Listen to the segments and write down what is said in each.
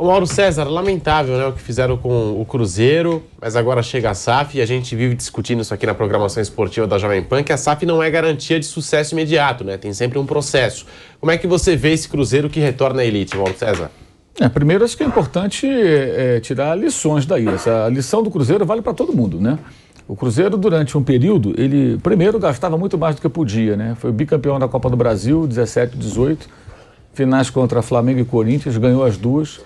O Mauro César, lamentável né, o que fizeram com o Cruzeiro, mas agora chega a SAF e a gente vive discutindo isso aqui na programação esportiva da Jovem Pan, que a SAF não é garantia de sucesso imediato, né? Tem sempre um processo. Como é que você vê esse Cruzeiro que retorna à elite, Mauro César? É, primeiro, acho que é importante é, tirar lições daí. Essa lição do Cruzeiro vale para todo mundo, né? O Cruzeiro, durante um período, ele primeiro gastava muito mais do que podia, né? Foi bicampeão da Copa do Brasil, 17, 18, finais contra Flamengo e Corinthians, ganhou as duas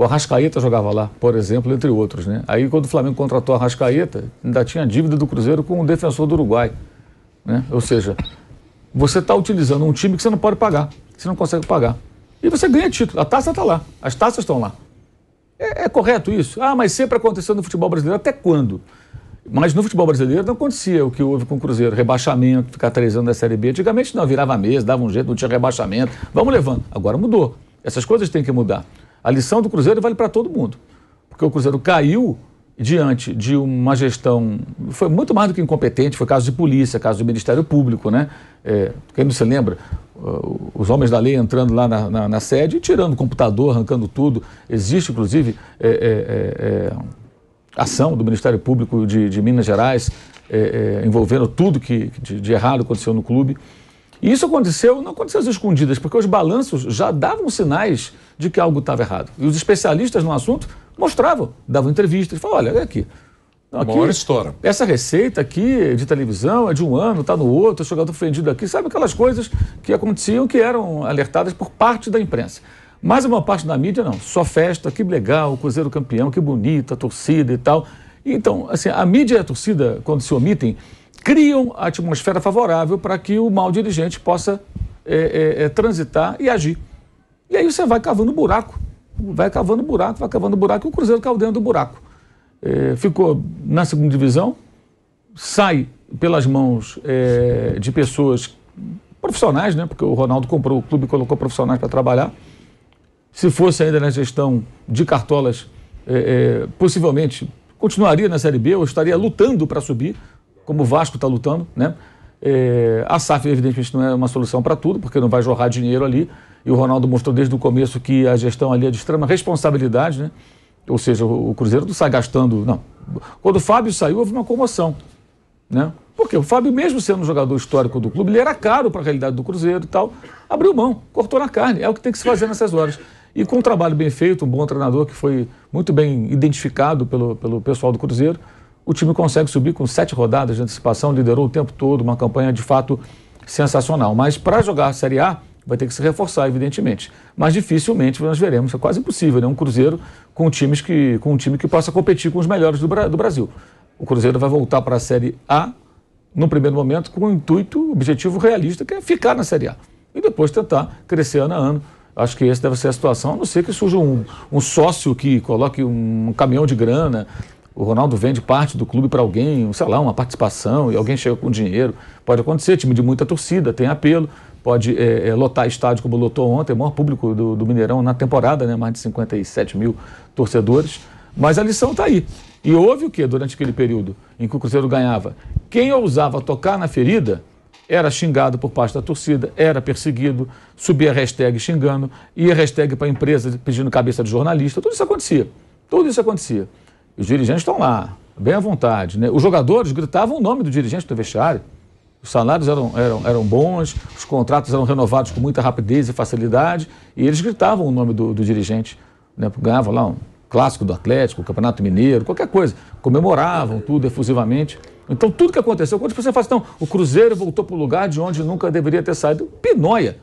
o Arrascaeta jogava lá, por exemplo, entre outros. Né? Aí, quando o Flamengo contratou o Arrascaeta, ainda tinha dívida do Cruzeiro com o defensor do Uruguai. Né? Ou seja, você está utilizando um time que você não pode pagar, que você não consegue pagar. E você ganha título. A taça está lá, as taças estão lá. É, é, correto isso? Ah, mas sempre aconteceu no futebol brasileiro. Até quando? Mas no futebol brasileiro não acontecia o que houve com o Cruzeiro. Rebaixamento, ficar três anos da Série B. Antigamente não, virava mesa, dava um jeito, não tinha rebaixamento. Vamos levando. Agora mudou. Essas coisas têm que mudar. A lição do Cruzeiro vale para todo mundo, porque o Cruzeiro caiu diante de uma gestão, foi muito mais do que incompetente, foi caso de polícia, caso do Ministério Público, né? É, quem não se lembra, os homens da lei entrando lá na, na, na sede tirando o computador, arrancando tudo. Existe, inclusive, é é, é, é, ação do Ministério Público de, de Minas Gerais é, envolvendo tudo que de, de errado aconteceu no clube. E isso aconteceu, não aconteceu às escondidas, porque os balanços já davam sinais de que algo estava errado. E os especialistas no assunto mostravam, davam entrevistas, falavam, olha, olha aqui. Não, aqui, Uma hora história Essa receita aqui de televisão é de um ano, está no outro, o jogador ofendido aqui, sabe aquelas coisas que aconteciam que eram alertadas por parte da imprensa. Mas uma parte da mídia não, só festa, que legal, o Cruzeiro campeão, que bonita, torcida e tal. Então, assim, a mídia e a torcida, quando se omitem, criam a atmosfera favorável para que o mau dirigente possa é, é, transitar e agir. E aí você vai cavando buraco, vai cavando buraco, vai cavando buraco, e o Cruzeiro caiu dentro do buraco. É, ficou na segunda divisão, sai pelas mãos é, de pessoas profissionais, né? Porque o Ronaldo comprou o clube e colocou profissionais para trabalhar. Se fosse ainda na gestão de cartolas, é, é, possivelmente continuaria na Série B ou estaria lutando para subir, como o Vasco está lutando, né? É, a SAF, evidentemente, não é uma solução para tudo, porque não vai jorrar dinheiro ali, e o Ronaldo mostrou desde o começo que a gestão ali é de extrema responsabilidade, né? Ou seja, o, Cruzeiro não sai gastando. Não. Quando o Fábio saiu, houve uma comoção. Né? Porque o Fábio, mesmo sendo um jogador histórico do clube, ele era caro para a realidade do Cruzeiro e tal. Abriu mão, cortou na carne. É o que tem que se fazer nessas horas. E com um trabalho bem feito, um bom treinador que foi muito bem identificado pelo, pelo pessoal do Cruzeiro, o time consegue subir com sete rodadas de antecipação, liderou o tempo todo, uma campanha de fato sensacional. Mas para jogar a Série A, vai ter que se reforçar, evidentemente. Mas dificilmente nós veremos, é quase impossível, né? um Cruzeiro com, times que, com um time que possa competir com os melhores do, do Brasil. O Cruzeiro vai voltar para a Série A, no primeiro momento, com o um intuito, objetivo realista, que é ficar na Série A. E depois tentar crescer ano a ano. Acho que essa deve ser a situação, a não ser que surja um, um sócio que coloque um caminhão de grana, o Ronaldo vende parte do clube para alguém, sei lá, uma participação, e alguém chega com dinheiro. Pode acontecer, time de muita torcida, tem apelo pode é, é, lotar estádio como lotou ontem, o maior público do, do, Mineirão na temporada, né? mais de 57 mil torcedores. Mas a lição está aí. E houve o que durante aquele período em que o Cruzeiro ganhava? Quem ousava tocar na ferida era xingado por parte da torcida, era perseguido, subia hashtag xingando, ia hashtag para a empresa pedindo cabeça de jornalista. Tudo isso acontecia. Tudo isso acontecia. Os dirigentes estão lá, bem à vontade. Né? Os jogadores gritavam o nome do dirigente do vestiário. Os salários eram, eram, eram bons, os contratos eram renovados com muita rapidez e facilidade, e eles gritavam o nome do, do dirigente. Né? Ganhavam lá um clássico do Atlético, o Campeonato Mineiro, qualquer coisa. Comemoravam tudo efusivamente. Então, tudo que aconteceu, quando você fala assim, o Cruzeiro voltou para o lugar de onde nunca deveria ter saído, pinóia.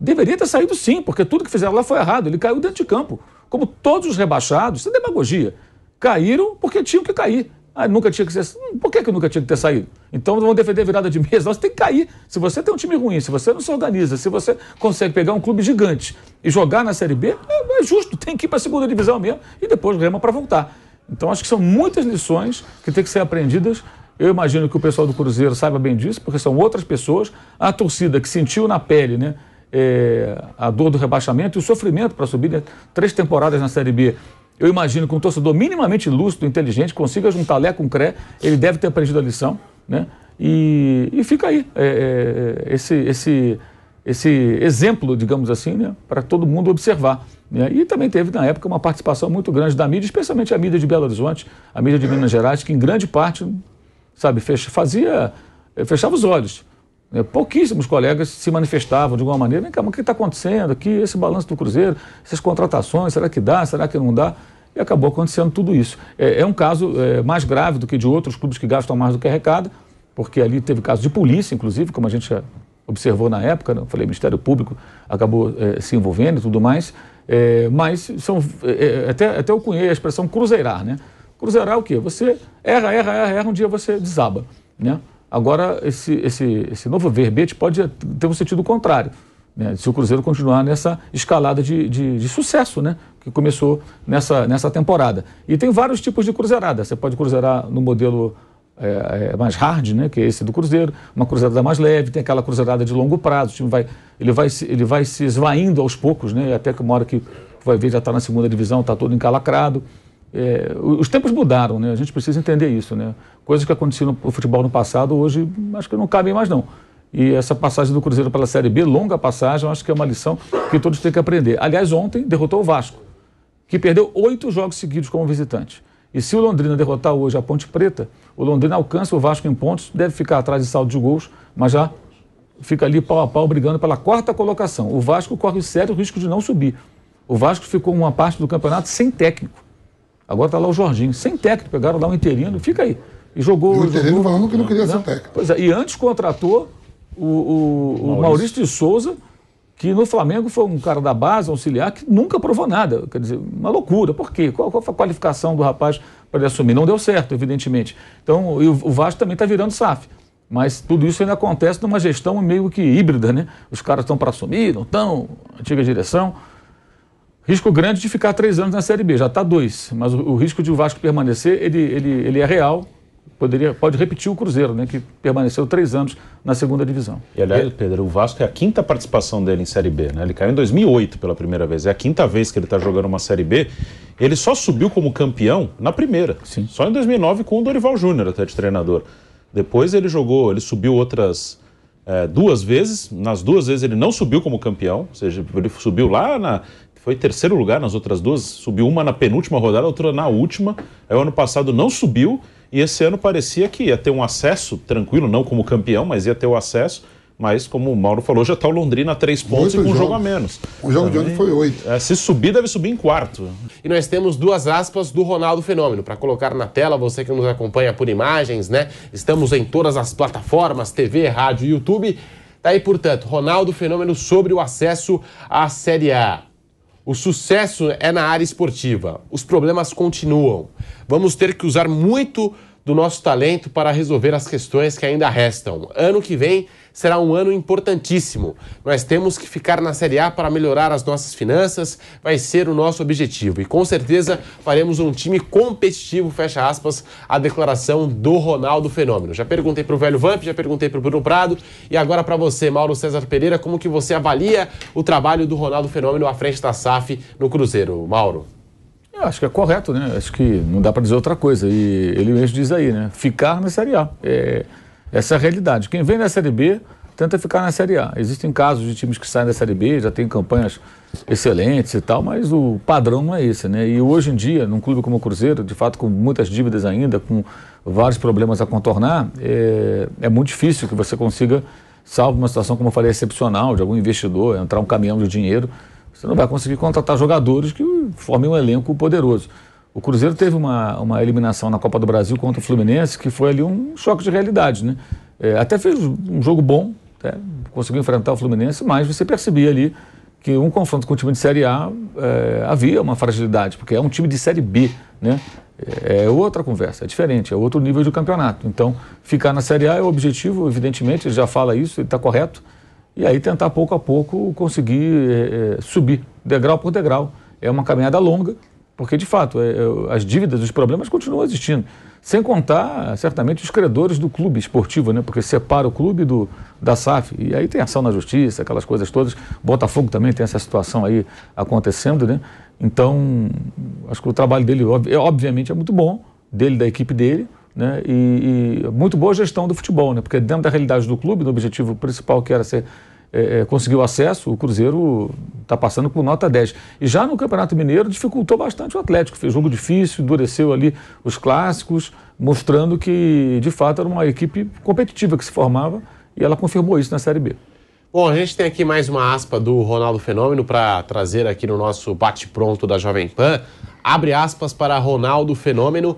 Deveria ter saído sim, porque tudo que fizeram lá foi errado. Ele caiu dentro de campo. Como todos os rebaixados, isso é demagogia. Caíram porque tinham que cair. Ah, nunca tinha que ser. Assim. Por que, que nunca tinha que ter saído? Então vão defender virada de mesa. Você tem que cair. Se você tem um time ruim, se você não se organiza, se você consegue pegar um clube gigante e jogar na Série B, é, é justo, tem que ir para a segunda divisão mesmo e depois rema para voltar. Então acho que são muitas lições que têm que ser aprendidas. Eu imagino que o pessoal do Cruzeiro saiba bem disso, porque são outras pessoas. A torcida que sentiu na pele, né? É, a dor do rebaixamento e o sofrimento para subir né? três temporadas na Série B eu imagino que um torcedor minimamente lúcido, inteligente, consiga juntar Lé com Cré, ele deve ter aprendido a lição, né? E, e fica aí é, é, é esse, esse, esse exemplo, digamos assim, né? para todo mundo observar. Né? E também teve, na época, uma participação muito grande da mídia, especialmente a mídia de Belo Horizonte, a mídia de Minas Gerais, que em grande parte, sabe, fech fazia, fechava os olhos é, pouquíssimos colegas se manifestavam de alguma maneira. Vem cá, mas o que está acontecendo aqui? Esse balanço do Cruzeiro, essas contratações, será que dá? Será que não dá? E acabou acontecendo tudo isso. É, é um caso é, mais grave do que de outros clubes que gastam mais do que arrecada, porque ali teve caso de polícia, inclusive, como a gente já observou na época, né? falei, o Ministério Público acabou é, se envolvendo e tudo mais. É, mas são, é, até, até eu cunhei a expressão cruzeirar, né? Cruzeirar é o quê? Você erra, erra, erra, erra, um dia você desaba, né? Agora, esse, esse, esse novo verbete pode ter um sentido contrário, né? se o Cruzeiro continuar nessa escalada de, de, de, sucesso né? que começou nessa, nessa temporada. E tem vários tipos de cruzerada. Você pode cruzeirar no modelo é, é, mais hard, né? que é esse do Cruzeiro, uma cruzerada mais leve, tem aquela cruzerada de longo prazo, o time vai, ele, vai, ele vai se esvaindo aos poucos, né? até que uma hora que vai ver já está na segunda divisão, está todo encalacrado. É, os tempos mudaram, né? A gente precisa entender isso, né? Coisas que aconteciam no futebol no passado, hoje acho que não cabem mais não. E essa passagem do Cruzeiro pela Série B, longa passagem, acho que é uma lição que todos têm que aprender. Aliás, ontem derrotou o Vasco, que perdeu oito jogos seguidos como visitante. E se o Londrina derrotar hoje a Ponte Preta, o Londrina alcança o Vasco em pontos, deve ficar atrás de saldo de gols, mas já fica ali pau a pau brigando pela quarta colocação. O Vasco corre sério risco de não subir. O Vasco ficou uma parte do campeonato sem técnico. Agora está lá o Jorginho, sem técnico, pegaram lá um interino, fica aí. E jogou. o interino falando que não queria não, ser técnico. Pois é, e antes contratou o, o, o Maurício. Maurício de Souza, que no Flamengo foi um cara da base, auxiliar, que nunca provou nada. Quer dizer, uma loucura. Por quê? Qual, qual foi a qualificação do rapaz para ele assumir? Não deu certo, evidentemente. Então, o, o Vasco também está virando SAF. Mas tudo isso ainda acontece numa gestão meio que híbrida, né? Os caras estão para assumir, não estão, antiga direção. Risco grande de ficar três anos na Série B, já está dois, mas o, o, risco de o Vasco permanecer, ele, ele, ele é real, poderia, pode repetir o Cruzeiro, né, que permaneceu três anos na segunda divisão. E aliás, Pedro, o Vasco é a quinta participação dele em Série B, né? Ele caiu em 2008 pela primeira vez, é a quinta vez que ele está jogando uma Série B. Ele só subiu como campeão na primeira, Sim. só em 2009 com o Dorival Júnior até de treinador. Depois ele jogou, ele subiu outras é, duas vezes, nas duas vezes ele não subiu como campeão, ou seja, ele subiu lá na, foi terceiro lugar nas outras duas, subiu uma na penúltima rodada, outra na última. Aí é, o ano passado não subiu e esse ano parecia que ia ter um acesso tranquilo, não como campeão, mas ia ter o acesso. Mas, como o Mauro falou, já está o Londrina a três pontos e com um jogo a menos. O jogo Também, de ontem foi oito. É, se subir, deve subir em quarto. E nós temos duas aspas do Ronaldo Fenômeno. Para colocar na tela, você que nos acompanha por imagens, né? Estamos em todas as plataformas, TV, rádio, YouTube. Daí, tá portanto, Ronaldo Fenômeno sobre o acesso à Série A. O sucesso é na área esportiva. Os problemas continuam. Vamos ter que usar muito do nosso talento para resolver as questões que ainda restam. Ano que vem será um ano importantíssimo. Nós temos que ficar na Série A para melhorar as nossas finanças, vai ser o nosso objetivo. E com certeza faremos um time competitivo, fecha aspas, a declaração do Ronaldo Fenômeno. Já perguntei para o velho Vamp, já perguntei para o Bruno Prado e agora para você, Mauro César Pereira, como que você avalia o trabalho do Ronaldo Fenômeno à frente da SAF no Cruzeiro? Mauro. Eu acho que é correto, né? Acho que não dá para dizer outra coisa. E ele mesmo diz aí, né? Ficar na Série A. É, essa é a realidade. Quem vem da Série B tenta ficar na Série A. Existem casos de times que saem da Série B, já tem campanhas excelentes e tal, mas o padrão não é esse, né? E hoje em dia, num clube como o Cruzeiro, de fato com muitas dívidas ainda, com vários problemas a contornar, é, é muito difícil que você consiga, salvo uma situação, como eu falei, excepcional, de algum investidor, entrar um caminhão de dinheiro você não vai conseguir contratar jogadores que formem um elenco poderoso. O Cruzeiro teve uma, uma eliminação na Copa do Brasil contra o Fluminense, que foi ali um choque de realidade, né? É, até fez um jogo bom, né? conseguiu enfrentar o Fluminense, mas você percebia ali que um confronto com o time de Série A é, havia uma fragilidade, porque é um time de Série B, né? É, é outra conversa, é diferente, é outro nível de campeonato. Então, ficar na Série A é o objetivo, evidentemente, ele já fala isso, ele está correto e aí tentar pouco a pouco conseguir é, subir degrau por degrau. É uma caminhada longa, porque de fato é, é, as dívidas, os problemas continuam existindo. Sem contar, certamente, os credores do clube esportivo, né? Porque separa o clube do, da SAF. E aí tem ação na justiça, aquelas coisas todas. Botafogo também tem essa situação aí acontecendo, né? Então, acho que o trabalho dele, é, obviamente, é muito bom, dele, da equipe dele. Né? E, e, muito boa gestão do futebol, né? porque dentro da realidade do clube, no objetivo principal que era ser, é, é conseguir o acesso, o Cruzeiro está passando por nota 10. E já no Campeonato Mineiro dificultou bastante o Atlético, fez jogo difícil, endureceu ali os clássicos, mostrando que de fato era uma equipe competitiva que se formava e ela confirmou isso na Série B. Bom, a gente tem aqui mais uma aspa do Ronaldo Fenômeno para trazer aqui no nosso bate-pronto da Jovem Pan. Abre aspas para Ronaldo Fenômeno,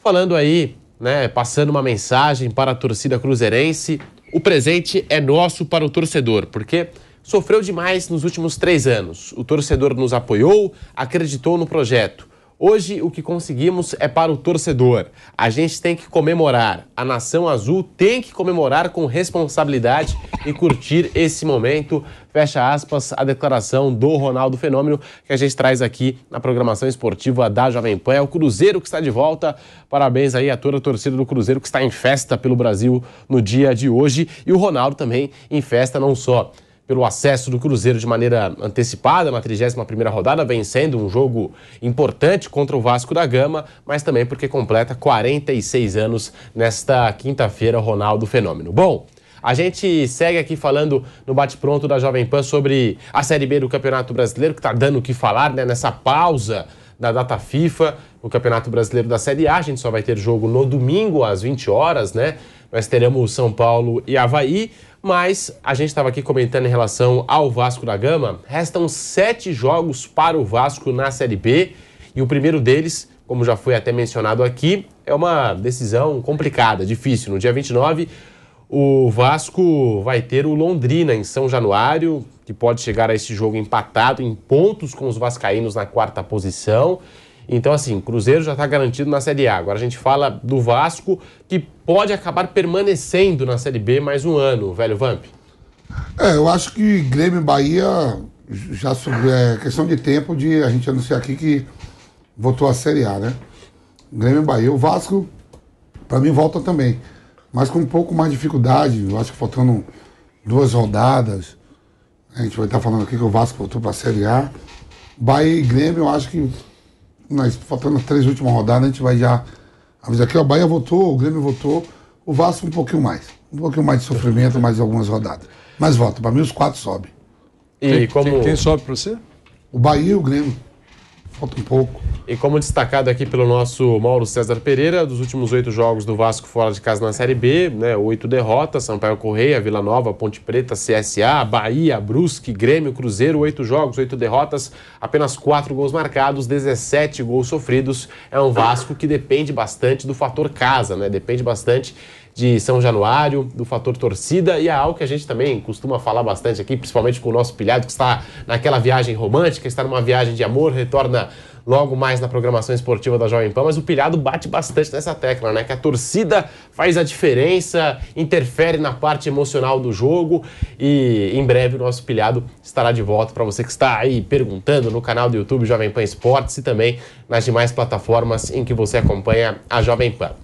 falando aí né, passando uma mensagem para a torcida cruzeirense. O presente é nosso para o torcedor, porque sofreu demais nos últimos três anos. O torcedor nos apoiou, acreditou no projeto. Hoje o que conseguimos é para o torcedor. A gente tem que comemorar. A nação azul tem que comemorar com responsabilidade e curtir esse momento. Fecha aspas a declaração do Ronaldo Fenômeno que a gente traz aqui na programação esportiva da Jovem Pan. É o Cruzeiro que está de volta. Parabéns aí a toda a torcida do Cruzeiro que está em festa pelo Brasil no dia de hoje e o Ronaldo também em festa não só pelo acesso do Cruzeiro de maneira antecipada na 31 rodada, vencendo um jogo importante contra o Vasco da Gama, mas também porque completa 46 anos nesta quinta-feira, Ronaldo Fenômeno. Bom, a gente segue aqui falando no bate-pronto da Jovem Pan sobre a Série B do Campeonato Brasileiro, que está dando o que falar né, nessa pausa da data FIFA, o Campeonato Brasileiro da Série A. A gente só vai ter jogo no domingo, às 20 horas, né? Nós teremos São Paulo e Havaí. Mas a gente estava aqui comentando em relação ao Vasco da Gama. Restam sete jogos para o Vasco na Série B. E o primeiro deles, como já foi até mencionado aqui, é uma decisão complicada, difícil. No dia 29, o Vasco vai ter o Londrina em São Januário, que pode chegar a esse jogo empatado em pontos com os vascaínos na quarta posição. Então, assim, Cruzeiro já está garantido na Série A. Agora a gente fala do Vasco, que pode acabar permanecendo na Série B mais um ano, velho Vamp. É, eu acho que Grêmio e Bahia já é questão de tempo de a gente anunciar aqui que voltou a Série A, né? Grêmio e Bahia. O Vasco, para mim, volta também. Mas com um pouco mais de dificuldade, eu acho que faltando duas rodadas. A gente vai estar tá falando aqui que o Vasco voltou para a Série A. Bahia e Grêmio, eu acho que nas, faltando as três últimas rodadas, a gente vai já avisar que o Bahia votou, o Grêmio votou, o Vasco um pouquinho mais. Um pouquinho mais de sofrimento, mais algumas rodadas. Mas volta, para mim os quatro sobem. E quem, como... quem, quem sobe para você? O Bahia e o Grêmio. Falta um pouco. E como destacado aqui pelo nosso Mauro César Pereira, dos últimos oito jogos do Vasco fora de casa na Série B, né, oito derrotas, Sampaio Correia, Vila Nova, Ponte Preta, CSA, Bahia, Brusque, Grêmio, Cruzeiro, oito jogos, oito derrotas, apenas quatro gols marcados, 17 gols sofridos. É um Vasco que depende bastante do fator casa, né? Depende bastante de São Januário, do fator torcida e é algo que a gente também costuma falar bastante aqui, principalmente com o nosso pilhado que está naquela viagem romântica, está numa viagem de amor, retorna logo mais na programação esportiva da Jovem Pan, mas o pilhado bate bastante nessa tecla, né? Que a torcida faz a diferença, interfere na parte emocional do jogo e em breve o nosso pilhado estará de volta para você que está aí perguntando no canal do YouTube Jovem Pan Esportes e também nas demais plataformas em que você acompanha a Jovem Pan.